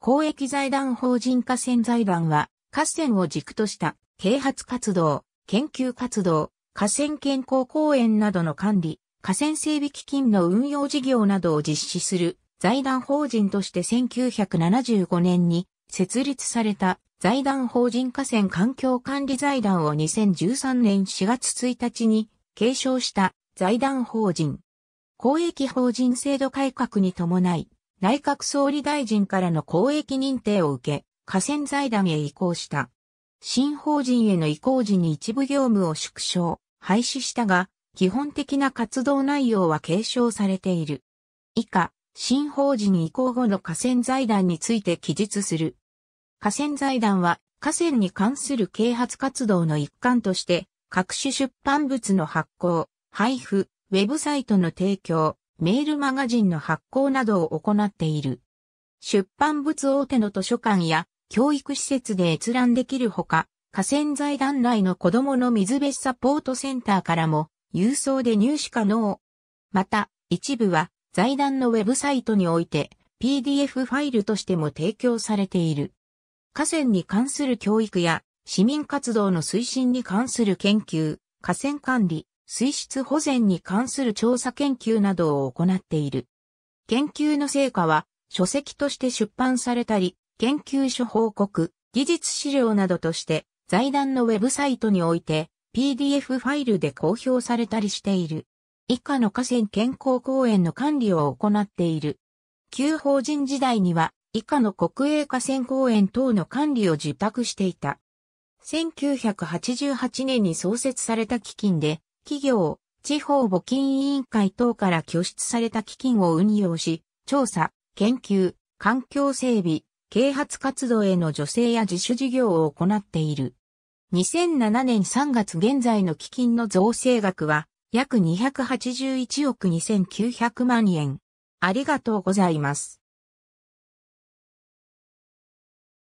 公益財団法人河川財団は、河川を軸とした啓発活動、研究活動、河川健康公園などの管理、河川整備基金の運用事業などを実施する財団法人として1975年に設立された財団法人河川環境管理財団を2013年4月1日に継承した財団法人。公益法人制度改革に伴い、内閣総理大臣からの公益認定を受け、河川財団へ移行した。新法人への移行時に一部業務を縮小、廃止したが、基本的な活動内容は継承されている。以下、新法人移行後の河川財団について記述する。河川財団は河川に関する啓発活動の一環として、各種出版物の発行、配布、ウェブサイトの提供、メールマガジンの発行などを行っている。出版物大手の図書館や教育施設で閲覧できるほか、河川財団内の子供の水辺サポートセンターからも郵送で入手可能。また、一部は財団のウェブサイトにおいて PDF ファイルとしても提供されている。河川に関する教育や市民活動の推進に関する研究、河川管理、水質保全に関する調査研究などを行っている。研究の成果は、書籍として出版されたり、研究所報告、技術資料などとして、財団のウェブサイトにおいて、PDF ファイルで公表されたりしている。以下の河川健康公園の管理を行っている。旧法人時代には、以下の国営河川公園等の管理を受託していた。1988年に創設された基金で、企業、地方募金委員会等から拠出された基金を運用し、調査、研究、環境整備、啓発活動への助成や自主事業を行っている。2007年3月現在の基金の造成額は約281億2900万円。ありがとうございます。